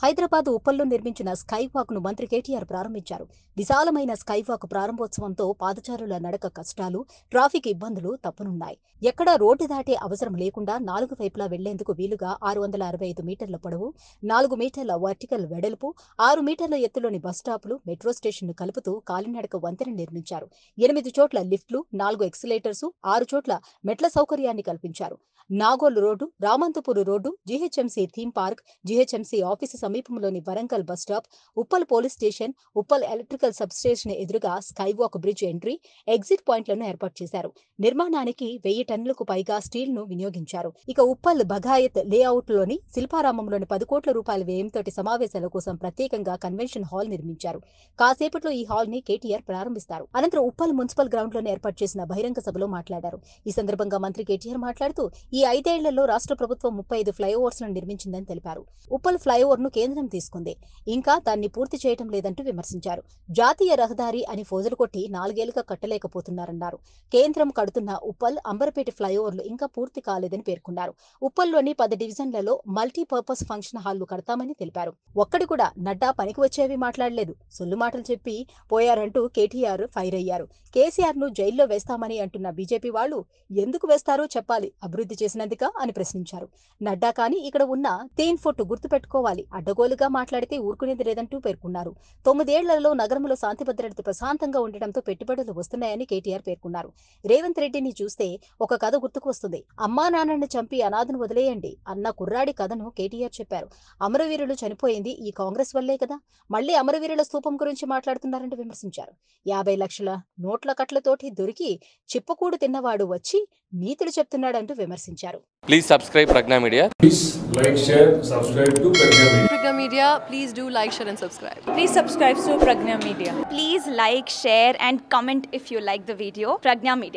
హైదరాబాద్ ఉప్పల్లో నిర్మించిన స్కైవాక్ ను మంత్రి కేటీఆర్ ప్రారంభించారు విశాలమైన స్కైవాక్ ప్రారంభోత్సవంతో పాదచారుల నడక కష్టాలు ట్రాఫిక్ ఇబ్బందులు తప్పనున్నాయి ఎక్కడా రోడ్డు దాటే అవసరం లేకుండా నాలుగు వైపులా వెళ్లేందుకు వీలుగా ఆరు వందల అరవై ఐదు మీటర్ల పొడవు నాలుగు మీటర్ల వర్టికల్ వెడల్పు ఆరు మీటర్ల ఎత్తులోని బస్టాపులు మెట్రో స్టేషన్ కలుపుతూ కాలినడక వంతెన నిర్మించారు ఎనిమిది చోట్ల లిఫ్ట్లు నాలుగు ఎక్సిలేటర్స్ ఆరు చోట్ల మెట్ల సౌకర్యాన్ని కల్పించారు Nagole road Ramanthapur road GHMC theme park GHMC office సమీపంలోని Warangal bus stop Uppal police station Uppal electrical sub station ఎదురుగా స్కైవాక్ బ్రిడ్జ్ ఎంట్రీ ఎగ్జిట్ పాయింట్లను ఏర్పాటు చేశారు నిర్మాణానికి వెయ్యి టన్నులకు పైగా స్టీల్ ను వినియోగించారు ఇక ఉప్పల్ బఘాయత్ లేఅవుట్ లోని శిల్పారామంలోని పది కోట్ల రూపాయల వ్యయంతో సమావేశాల కోసం ప్రత్యేకంగా కన్వెన్షన్ హాల్ నిర్మించారు కాసేపట్లో ఈ హాల్ ని కేటీఆర్ ప్రారంభిస్తారు అనంతరం ఉప్పల్ మున్సిపల్ గ్రౌండ్ లో ఏర్పాటు చేసిన బహిరంగ సభలో మాట్లాడారు ఈ సందర్భంగా మంత్రి కేటీఆర్ మాట్లాడుతూ ఈ ఐదేళ్లలో రాష్ట్ర ప్రభుత్వం ముప్పై ఐదు ఫ్లైఓవర్స్ ను నిర్మించిందని తెలిపారు ఉప్పల్ ఫ్లైఓవర్ ను కేంద్రం తీసుకుంది ఇంకా దాన్ని పూర్తి చేయడం లేదంటూ విమర్శించారు జాతీయ రహదారి అని ఫోజులు కొట్టి నాలుగేళ్లుగా కట్టలేకపోతున్నారన్నారు కేంద్రం కడుతున్న ఉప్పల్ అంబర్పేట ఫ్లైఓవర్లు ఇంకా పూర్తి కాలేదని పేర్కొన్నారు ఉప్పల్లోని పది డివిజన్లలో మల్టీపర్పస్ ఫంక్షన్ హాల్లు కడతామని తెలిపారు ఒక్కడి కూడా నడ్డా పనికి వచ్చేవి మాట్లాడలేదు సొల్లు మాటలు చెప్పి పోయారంటూ కేటీఆర్ ఫైర్ అయ్యారు కేసీఆర్ ను జైల్లో వేస్తామని అంటున్న బీజేపీ వాళ్ళు ఎందుకు వేస్తారో చెప్పాలి అభివృద్ధి చేసినందుక అని ప్రశ్నించారు నడ్డా కానీ ఇక్కడ ఉన్న తేన్ ఫొట్టు గుర్తుపెట్టుకోవాలి అడ్డగోలుగా మాట్లాడితే ఊరుకునేది లేదంటూ పేర్కొన్నారు తొమ్మిదేళ్లలో నగరంలో శాంతి భద్రత ప్రశాంతంగా ఉండటంతో పెట్టుబడులు వస్తున్నాయని కేటీఆర్ పేర్కొన్నారు రేవంత్ రెడ్డిని చూస్తే ఒక కథ గుర్తుకు వస్తుంది అమ్మా నాన్నను చంపి అనాథను వదిలేయండి అన్న కుర్రాడి కథను కేటీఆర్ చెప్పారు అమరవీరులు చనిపోయింది ఈ కాంగ్రెస్ వల్లే కదా మళ్లీ అమరవీరుల స్థూపం గురించి మాట్లాడుతున్నారంటూ విమర్శించారు యాభై లక్షల నోట్ల కట్లతోటి దొరికి చిప్పకూడు తిన్నవాడు వచ్చి నీతులు చెప్తున్నాడంటూ విమర్శించారు ప్రకటించారు please subscribe Pragna media please like share subscribe to Pragna media Pragna media please do like share and subscribe please subscribe to Pragna media please like share and comment if you like the video Pragna media